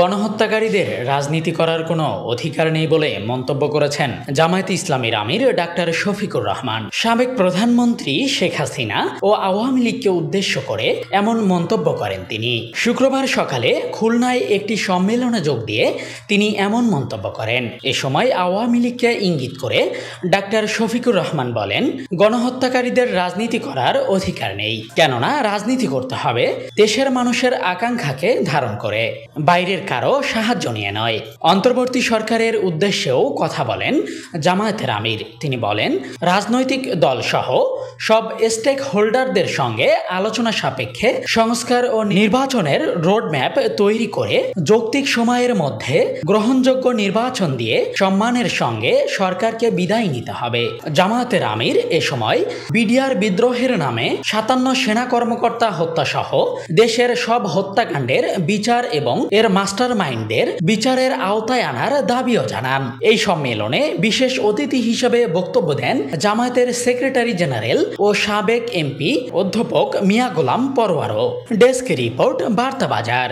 গণহত্যাকারীদের রাজনীতি করার কোনো অধিকার নেই বলে মন্তব্য করেছেন জামায়াত ইসলামীর আমির ডাক্তার শফিকুর রহমান সাবেক প্রধানমন্ত্রী শেখ হাসিনা ও আওয়ামী লীগকে উদ্দেশ্য করে এমন মন্তব্য করেন তিনি শুক্রবার সকালে খুলনায় একটি সম্মেলনে যোগ দিয়ে তিনি এমন মন্তব্য করেন এ সময় আওয়ামী লীগকে ইঙ্গিত করে ডাক্তার শফিকুর রহমান বলেন গণহত্যাকারীদের রাজনীতি করার অধিকার নেই কেননা রাজনীতি করতে হবে দেশের মানুষের আকাঙ্ক্ষাকে ধারণ করে বাইরের অন্যের কারো সাহায্য নিয়ে নয় অন্তর্বর্তী সরকারের উদ্দেশ্যেও কথা বলেন জামায়াতের আমির তিনি বলেন রাজনৈতিক দলসহ সব স্টেক হোল্ডারদের সঙ্গে আলোচনা সাপেক্ষে সংস্কার ও নির্বাচনের রোডম্যাপ তৈরি করে যৌক্তিক সময়ের মধ্যে গ্রহণযোগ্য নির্বাচন দিয়ে সম্মানের সঙ্গে সরকারকে বিদায় নিতে হবে জামায়াতের আমির এ সময় বিডিআর বিদ্রোহের নামে সাতান্ন সেনা কর্মকর্তা হত্যাসহ দেশের সব হত্যাকাণ্ডের বিচার এবং এর মাস মাস্টার মাইন্ডদের বিচারের আওতায় আনার দাবিও জানান এই সম্মেলনে বিশেষ অতিথি হিসেবে বক্তব্য দেন জামায়াতের সেক্রেটারি জেনারেল ও সাবেক এমপি অধ্যাপক মিয়া গোলাম পরোয়ারও ডেস্ক রিপোর্ট বার্তা বাজার